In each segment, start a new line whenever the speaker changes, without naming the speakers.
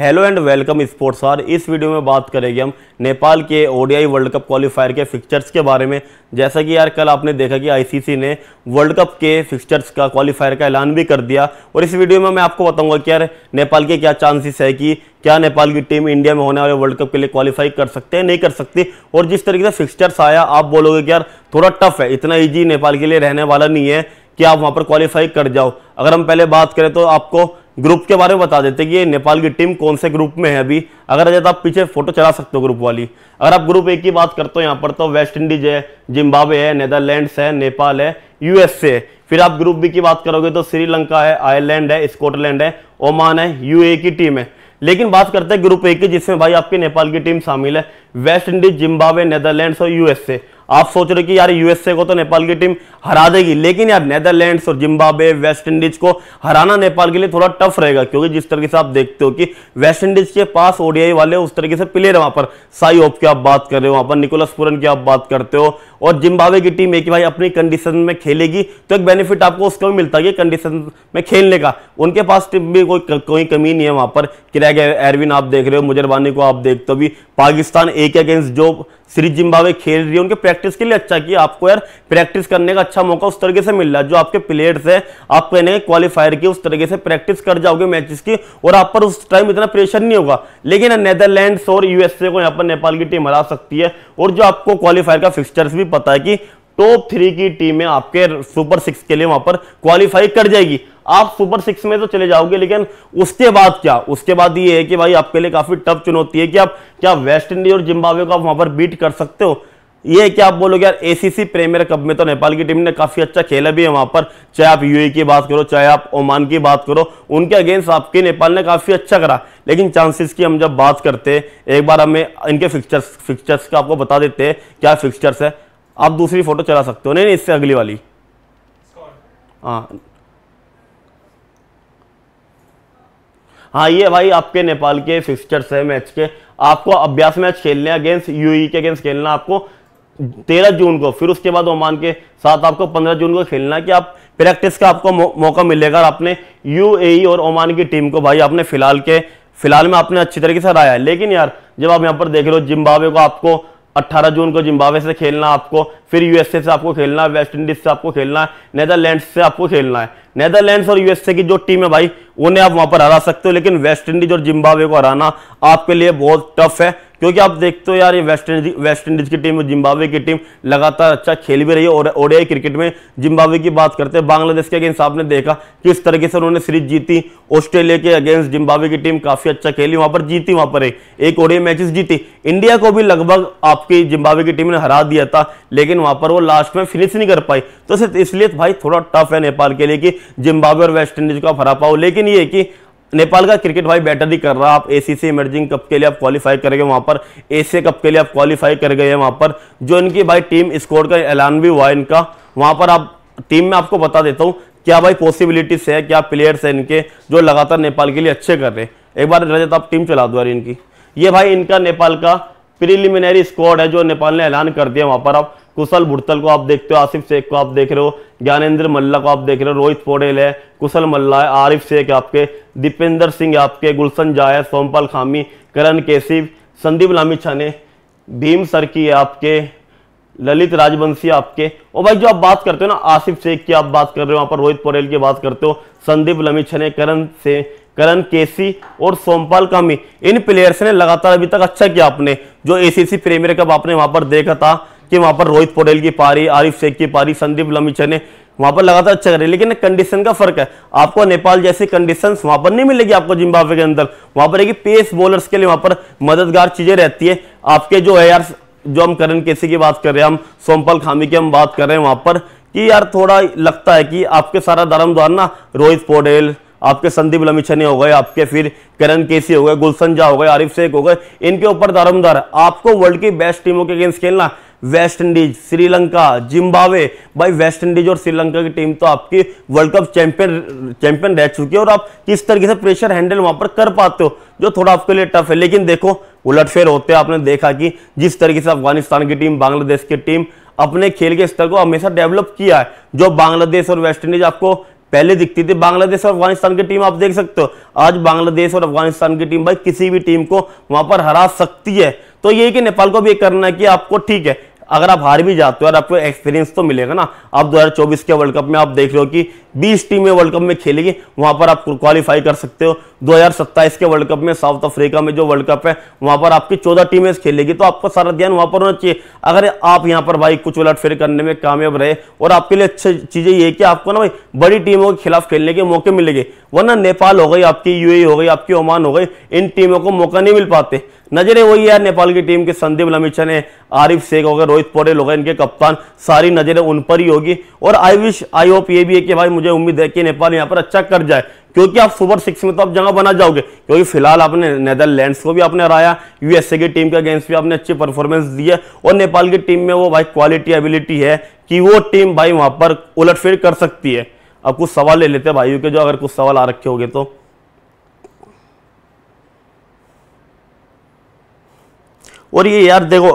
hello and welcome sports R इस वीडियो में बात करेंगे हम नेपाल के ओडीआई वर्ल्ड कप क्वालिफायर के फिक्चर्स के बारे में जैसा कि यार कल आपने देखा कि आईसीसी ने वर्ल्ड कप के फिक्चर्स का क्वालिफायर का ऐलान भी कर दिया और इस वीडियो में मैं आपको बताऊंगा कि यार नेपाल के क्या चांसेस है कि क्या नेपाल की टीम इंडिया में होने वाले वर्ल्ड कप के लिए क्वालिफाई कर सकते हैं नहीं कर सकती और जिस तरीके से फिक्चर्स आया आप बोलोगे कि यार थोड़ा टफ है इतना ईजी नेपाल के लिए रहने वाला नहीं है कि आप वहाँ पर क्वालिफाई कर जाओ अगर हम पहले बात करें तो आपको ग्रुप के बारे में बता देते कि ये नेपाल की टीम कौन से ग्रुप में है अभी अगर अजय तो आप पीछे फोटो चला सकते हो ग्रुप वाली अगर आप ग्रुप ए की बात करते हो यहाँ पर तो वेस्ट इंडीज है जिम्बाब्वे है नेदरलैंड्स है नेपाल है यूएसए है फिर आप ग्रुप बी की बात करोगे तो श्रीलंका है आयरलैंड है स्कॉटलैंड है ओमान है यूए की टीम है लेकिन बात करते हैं ग्रुप ए की जिसमें भाई आपकी नेपाल की टीम शामिल है वेस्ट इंडीज जिम्बावे नेदरलैंड्स और यूएसए आप सोच रहे कि यार यूएसए को तो नेपाल की टीम हरा देगी लेकिन यार नेदरलैंड्स और जिम्बाब्वे वेस्ट इंडीज को हराना नेपाल के लिए थोड़ा टफ रहेगा क्योंकि जिस तरीके से आप देखते हो कि वेस्ट इंडीज के पास ओडीआई वाले उस तरीके से प्लेयर वहां पर साई ओप की आप बात कर रहे हो वहां पर निकोलस पुरन की आप बात करते हो और जिम्बावे की टीम एक भाई अपनी कंडीशन में खेलेगी तो एक बेनिफिट आपको उसका भी मिलता है कंडीशन में खेलने का उनके पास टीम भी कोई कोई कमी नहीं है वहां पर किराया एरविन आप देख रहे हो मुजरबानी को आप देखते हो भी पाकिस्तान एक जे के अगेंस्ट जो श्री जिम्बावे खेल रही है उनके प्रैक्टिस के लिए अच्छा किया आपको यार प्रैक्टिस करने का अच्छा मौका उस तरीके से मिल रहा है जो आपके प्लेयर्स है आप कहने क्वालिफायर की उस तरीके से प्रैक्टिस कर जाओगे मैचेस की और आप पर उस टाइम इतना प्रेशर नहीं होगा लेकिन नेदरलैंड्स और यूएसए को यहाँ पर नेपाल की टीम हरा सकती है और जो आपको क्वालिफायर का फिक्सचर्स भी पता है कि टॉप थ्री की टीमें आपके सुपर सिक्स के लिए वहां पर क्वालिफाई कर जाएगी आप सुपर सिक्स में तो चले जाओगे लेकिन उसके बाद क्या उसके बाद ये है कि भाई आपके लिए काफी टफ चुनौती है कि आप क्या वेस्ट इंडीज और जिम्बावे को आप वहां पर बीट कर सकते हो ये क्या आप बोलोगे यार एसीसी प्रीमियर कप में तो नेपाल की टीम ने काफी अच्छा खेला भी है वहां पर चाहे आप यूए e की बात करो चाहे आप ओमान की बात करो उनके अगेंस्ट आपके नेपाल ने काफी अच्छा करा लेकिन चांसेस की हम जब बात करते हैं एक बार हमें इनके फिक्चर्स फिक्चर्स का आपको बता देते हैं क्या फिक्चर्स है आप दूसरी फोटो चला सकते हो नहीं नहीं इससे अगली वाली हाँ हाँ ये भाई आपके नेपाल के फिक्स्चर्स है मैच के आपको अभ्यास मैच खेलने अगेंस्ट यूई e के अगेंस्ट खेलना आपको तेरह जून को फिर उसके बाद ओमान के साथ आपको पंद्रह जून को खेलना कि आप प्रैक्टिस का आपको मौ, मौका मिलेगा और आपने यूएई e और ओमान की टीम को भाई आपने फिलहाल के फिलहाल में आपने अच्छी तरीके से हराया है लेकिन यार जब आप यहाँ पर देख रहे हो जिम्बावे को आपको 18 जून को जिम्बावे से खेलना आपको फिर यूएसए से आपको खेलना है वेस्ट इंडीज से आपको खेलना है नेदरलैंड से आपको खेलना है नेदरलैंड्स और यूएसए की जो टीम है भाई उन्हें आप वहां पर हरा सकते हो लेकिन वेस्ट इंडीज और जिम्बावे को हराना आपके लिए बहुत टफ है क्योंकि आप देखते हो यार ये वेस्ट इंडीज वेस्ट इंडीज की टीम जिम्बाब्वे की टीम लगातार अच्छा खेल भी रही है और ओडीआई क्रिकेट में जिम्बाब्वे की बात करते हैं बांग्लादेश के अगेंस्ट आपने देखा किस तरीके से उन्होंने सीरीज जीती ऑस्ट्रेलिया के अगेंस्ट जिम्बाब्वे की टीम काफी अच्छा खेली वहां पर जीती वहां पर एक ओडिया मैचेस जीती इंडिया को भी लगभग आपकी जिम्बावे की टीम ने हरा दिया था लेकिन वहां पर वो लास्ट में फिनिश नहीं कर पाई तो सिर्फ इसलिए भाई थोड़ा टफ है नेपाल के लिए कि जिम्बावे और वेस्ट इंडीज को आप हरा पाओ लेकिन ये कि नेपाल का क्रिकेट भाई बैटर ही कर रहा है आप एसीसी इमर्जिंग कप के लिए आप क्वालिफाई कर गए वहां पर एशिया कप के लिए आप क्वालिफाई कर गए हैं पर जो इनकी भाई टीम स्कोर का ऐलान भी हुआ है इनका वहाँ पर आप टीम में आपको बता देता हूँ क्या भाई पॉसिबिलिटीज है क्या प्लेयर्स हैं इनके जो लगातार नेपाल के लिए अच्छे कर रहे हैं एक बार रजत आप टीम चला दो यार इनकी ये भाई इनका नेपाल का प्रिलिमिनरी स्कॉड है जो नेपाल ने ऐलान कर दिया वहां पर आप कुशल भुड़तल को आप देखते हो आसिफ शेख को आप देख रहे हो ज्ञानेन्द्र मल्ला को आप देख रहे हो रोहित पोडेल है कुशल मल्ला है आरिफ शेख आपके दीपेंद्र सिंह आपके गुलशन झा है सोमपाल खामी करण केसिव संदीप लामी छाने भीम सरकी है आपके ललित राजवंशी आपके और भाई जो आप बात करते हो ना आसिफ शेख की आप बात कर रहे हो वहाँ पर रोहित पोरेल की बात करते हो संदीप लमी छने करण से करण केसी और सोमपाल कामी इन प्लेयर्स ने लगातार अभी तक अच्छा किया आपने जो एसीसी प्रीमियर कप आपने वहाँ पर देखा था कि वहां पर रोहित पोडेल की पारी आरिफ शेख की पारी संदीप लमीचे ने वहां पर लगातार अच्छा करे लेकिन कंडीशन का फर्क है आपको नेपाल जैसी कंडीशन वहां पर नहीं मिलेगी आपको जिम्बाब्वे के अंदर वहां पर है कि पेस बॉलर्स के लिए वहां पर मददगार चीजें रहती है आपके जो है यार जो हम करण केसी की बात कर रहे हैं हम सोमपाल खामी की हम बात कर रहे हैं वहां पर कि यार थोड़ा लगता है कि आपके सारा दारमदार ना रोहित पोडेल आपके संदीप लमिछनी हो गए आपके फिर करण केसी हो गए गुलशन झा हो गए आरिफ शेख हो गए इनके ऊपर दारमदार आपको वर्ल्ड की बेस्ट टीमों के अगेंस्ट खेलना वेस्ट इंडीज श्रीलंका जिम्बावे भाई वेस्ट इंडीज और श्रीलंका की टीम तो आपकी वर्ल्ड कप चैंपियन चैंपियन रह चुकी है और आप किस तरीके से प्रेशर हैंडल वहां पर कर पाते हो जो थोड़ा आपके लिए टफ है लेकिन देखो उलटफेर होते हैं आपने देखा कि जिस तरीके से अफगानिस्तान की टीम बांग्लादेश की टीम अपने खेल के स्तर को हमेशा डेवलप किया है जो बांग्लादेश और वेस्ट इंडीज आपको पहले दिखती थी बांग्लादेश और अफगानिस्तान की टीम आप देख सकते हो आज बांग्लादेश और अफगानिस्तान की टीम भाई किसी भी टीम को वहां पर हरा सकती है तो यही कि नेपाल को भी करना है कि आपको ठीक है अगर आप हार भी जाते हो और आपको एक्सपीरियंस तो मिलेगा ना आप 2024 के वर्ल्ड कप में आप देख रहे हो कि बीस टीमें वर्ल्ड कप में खेलेगी वहां पर आप क्वालिफाई कर सकते हो दो के वर्ल्ड कप में साउथ अफ्रीका में जो वर्ल्ड कप है वहां पर आपकी चौदह टीमें खेलेगी तो आपका सारा ध्यान वहां पर होना चाहिए अगर आप यहाँ पर भाई कुछ उलट फेर करने में कामयाब रहे और आपके लिए अच्छी चीजें ये कि आपको ना भाई बड़ी टीमों के खिलाफ खेलने के मौके मिलेंगे वरना नेपाल हो गई आपकी यू e हो गई आपकी ओमान हो गई इन टीमों को मौका नहीं मिल पाते नजरें वही है नेपाल की टीम के संदीप लमिचन है आरिफ शेख हो गए रोहित पोरेल हो गए इनके कप्तान सारी नजरें उन पर ही होगी और आई विश आई होप ये भी है कि भाई मुझे मुझे उम्मीद है कि नेपाल यहाँ पर अच्छा कर जाए क्योंकि आप सुपर सिक्स में तो आप जगह बना जाओगे क्योंकि फिलहाल आपने नेदरलैंड्स को भी आपने हराया यूएसए की टीम के अगेंस्ट भी आपने अच्छी परफॉर्मेंस दी है और नेपाल की टीम में वो भाई क्वालिटी एबिलिटी है कि वो टीम भाई वहाँ पर उलटफेर कर सकती है अब कुछ सवाल ले लेते हैं भाइयों के जो अगर कुछ सवाल आ रखे होंगे तो और ये यार देखो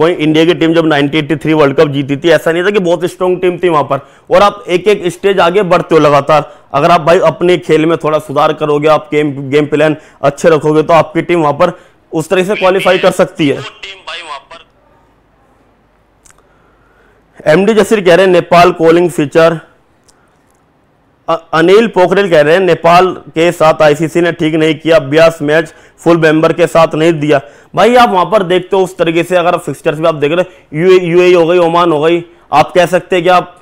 कोई इंडिया की टीम जब 1983 वर्ल्ड कप जीती थी ऐसा नहीं था कि बहुत स्ट्रॉन्ग टीम थी वहां पर और आप एक एक स्टेज आगे बढ़ते हो लगातार अगर आप भाई अपने खेल में थोड़ा सुधार करोगे आप गेम गेम प्लान अच्छे रखोगे तो आपकी टीम वहां पर उस तरह से क्वालिफाई कर सकती है एमडी जसीर कह रहे हैं नेपाल कॉलिंग फीचर अनिल पोखरेल कह रहे हैं नेपाल के साथ आईसीसी ने ठीक नहीं किया अभ्यास मैच फुल मेंबर के साथ नहीं दिया भाई आप वहां पर देखते हो उस तरीके से अगर फिक्सचर्स भी आप देख रहे हो यू हो गई ओमान हो गई आप कह सकते हैं कि आप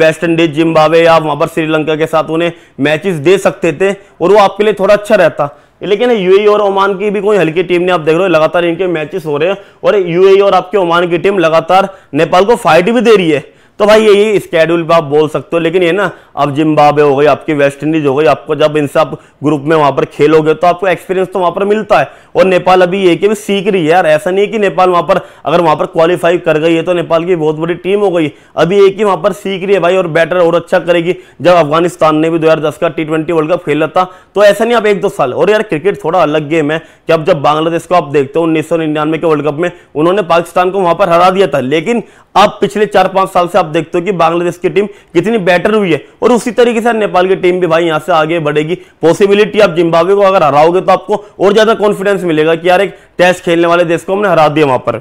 वेस्ट इंडीज जिम्बावे या वहां पर श्रीलंका के साथ उन्हें मैचेस दे सकते थे और वो आपके लिए थोड़ा अच्छा रहता लेकिन यू और ओमान की भी कोई हल्की टीम ने आप देख रहे हो लगातार इनके मैचेस हो रहे हैं और यू और आपके ओमान की टीम लगातार नेपाल को फाइट भी दे रही है तो भाई यही स्केड्यूल आप बोल सकते हो लेकिन ये ना अब जिम्बाब्वे हो गई आपकी वेस्ट इंडीज हो गई आपको जब इनसे आप ग्रुप में वहां पर खेलोगे तो आपको एक्सपीरियंस तो वहां पर मिलता है और नेपाल अभी ये कि भी सीख रही है यार ऐसा नहीं है कि नेपाल वहां पर अगर वहां पर क्वालिफाई कर गई है तो नेपाल की बहुत बड़ी टीम हो गई अभी एक ही वहां पर सीख रही है भाई और बैटर और अच्छा करेगी जब अफगानिस्तान ने भी दो का टी वर्ल्ड कप खेला था तो ऐसा नहीं आप एक दो साल और यार क्रिकेट थोड़ा अलग गेम है कि अब जब बांग्लादेश को आप देखते हो उन्नीस के वर्ल्ड कप में उन्होंने पाकिस्तान को वहां पर हरा दिया था लेकिन अब पिछले चार पांच साल से आप देखते हो कि बांग्लादेश की टीम कितनी बेटर हुई है और उसी तरीके से नेपाल की टीम भी भाई यहाँ से आगे बढ़ेगी पॉसिबिलिटी आप जिम्बावे को अगर हराओगे तो आपको और ज्यादा कॉन्फिडेंस मिलेगा कि यार एक टेस्ट खेलने वाले देश को हमने हरा दिया वहां पर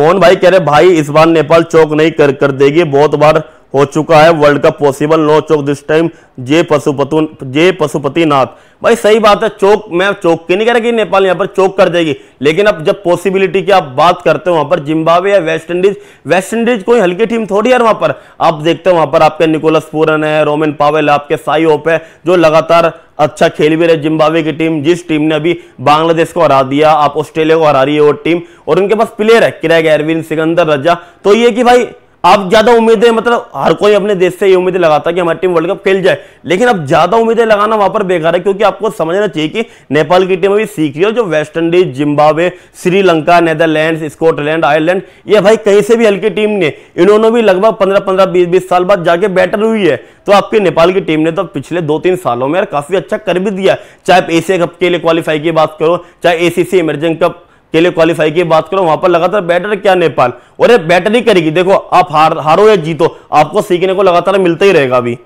मोहन भाई कह रहे भाई इस बार नेपाल चौक नहीं कर कर देगी बहुत बार हो चुका है World Cup possible no choke this time जे पशुपतु जे पशुपतिनाथ भाई सही बात है चौक मैं चौक की नहीं कह रहा कि नेपाल यहाँ पर चौक कर देगी लेकिन अब जब पॉसिबिलिटी की आप बात करते हो वहाँ पर जिम्बावे या वेस्ट इंडीज वेस्ट इंडीज कोई हल्की टीम थोड़ी यार वहाँ पर आप देखते हो वहाँ पर आपके निकोलस पूरन है रोमन पावेल आपके साई ओप है जो लगातार अच्छा खेल भी रहे जिम्बावे की टीम जिस टीम ने अभी बांग्लादेश को हरा दिया आप ऑस्ट्रेलिया को हरा रही है वो टीम और उनके पास प्लेयर है किराग एरविन सिकंदर रजा तो ये कि भाई अब ज्यादा उम्मीदें मतलब हर कोई अपने देश से ये उम्मीदें लगाता है कि हमारी टीम वर्ल्ड कप खेल जाए लेकिन अब ज्यादा उम्मीदें लगाना वहां पर बेकार है क्योंकि आपको समझना चाहिए कि नेपाल की टीम अभी सीख रही है जो West Indies Zimbabwe Sri Lanka Netherland Scotland Ireland ये भाई कहीं से भी हल्की टीम ने इन्होंने भी लगभग पंद्रह पंद्रह बीस बीस साल बाद जाके बैटर हुई है तो आपकी नेपाल की टीम ने तो पिछले दो तीन सालों में यार काफी अच्छा कर भी दिया चाहे एशिया कप के लिए क्वालिफाई की बात करो चाहे एसीसी इमरजिंग कप के लिए क्वालिफाई की बात करो वहां पर लगातार बैटर क्या नेपाल और ये बैटर ही करेगी देखो आप हार हारो या जीतो आपको सीखने को लगातार मिलता ही रहेगा अभी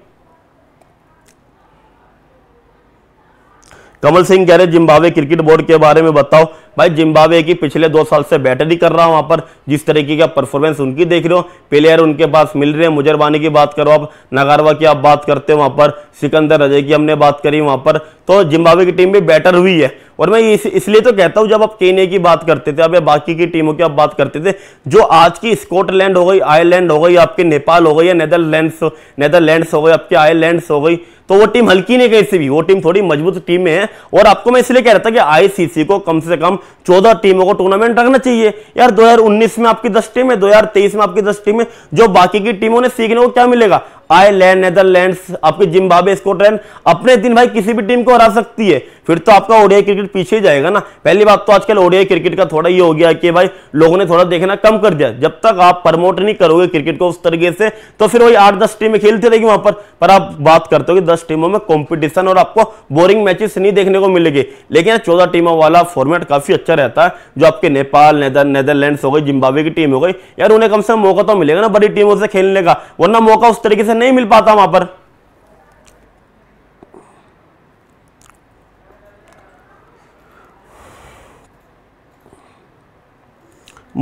कमल सिंह कह रहे जिम्बावे क्रिकेट बोर्ड के बारे में बताओ भाई जिम्बावे की पिछले दो साल से बैटरी कर रहा हूँ वहाँ पर जिस तरीके का परफॉर्मेंस उनकी देख रहे हो प्लेयर उनके पास मिल रहे हैं मुजरबानी की बात करो आप नगारवा की आप बात करते हो वहाँ पर सिकंदर रजे की हमने बात करी वहाँ पर तो जिम्बाब्वे की टीम भी बैटर हुई है और मैं इस, इसलिए तो कहता हूँ जब आप केने की बात करते थे अब बाकी की टीमों की आप बात करते थे जो आज की स्कॉटलैंड हो गई आयरलैंड हो गई आपके नेपाल हो गई या नेदरलैंड्स नेदरलैंड्स हो गई आपके आयरलैंड्स हो गई तो वो टीम हल्की नहीं कहीं से भी वो टीम थोड़ी मजबूत टीम में है और आपको मैं इसलिए कह रहा था कि आईसीसी को कम से कम चौदह टीमों को टूर्नामेंट रखना चाहिए यार 2019 में आपकी दस टीम है 2023 में आपकी दस टीम है जो बाकी की टीमों ने सीखने को क्या मिलेगा आयरलैंड नेदरलैंड आपके जिम्बाबे स्कॉटलैंड अपने दिन भाई किसी भी टीम को हरा सकती है फिर तो आपका ओडीआई क्रिकेट पीछे जाएगा ना पहली बात तो आजकल ओडीआई क्रिकेट का थोड़ा ये हो गया कि भाई लोगों ने थोड़ा देखना कम कर दिया जब तक आप प्रमोट नहीं करोगे क्रिकेट को उस तरीके से तो फिर वही आठ दस टीमें खेलती रहेगी वहां पर पर आप बात करते हो कि दस टीमों में कॉम्पिटिशन और आपको बोरिंग मैचेस नहीं देखने को मिलेगी लेकिन चौदह टीमों वाला फॉर्मेट काफी अच्छा रहता है जो आपके नेपाल नेदरलैंड हो गई जिम्बाबे की टीम हो गई यार उन्हें कम से कम मौका तो मिलेगा ना बड़ी टीमों से खेलने का वरना मौका उस तरीके से नहीं मिल पाता वहां पर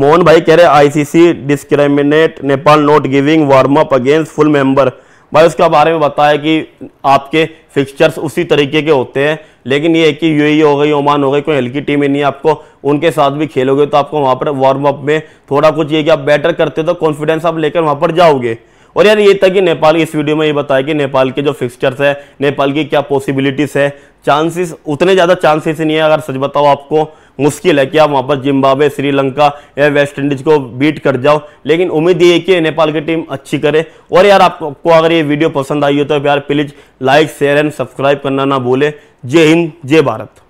मोहन भाई कह रहे ICC discriminate Nepal not giving warm up against full member भाई उसके बारे में बताया कि आपके फिक्स्चर्स उसी तरीके के होते हैं लेकिन ये कि यूएई e हो गई ओमान हो गई कोई हल्की ही नहीं है आपको उनके साथ भी खेलोगे तो आपको वहाँ पर वार्म अप में थोड़ा कुछ ये कि आप बैटर करते हो तो कॉन्फिडेंस आप लेकर वहाँ पर जाओगे और यार ये था कि नेपाल इस वीडियो में ये बताया कि नेपाल के जो फिक्सचर्स है नेपाल की क्या पॉसिबिलिटीज़ है चांसेस उतने ज़्यादा चांसेस नहीं है अगर सच बताओ आपको मुश्किल है कि आप वहाँ पर जिम्बाब्वे श्रीलंका या वेस्ट इंडीज को बीट कर जाओ लेकिन उम्मीद ये है कि नेपाल की टीम अच्छी करे और यार आपको अगर ये वीडियो पसंद आई हो तो यार please like share and subscribe करना ना भूलें जय हिंद जय भारत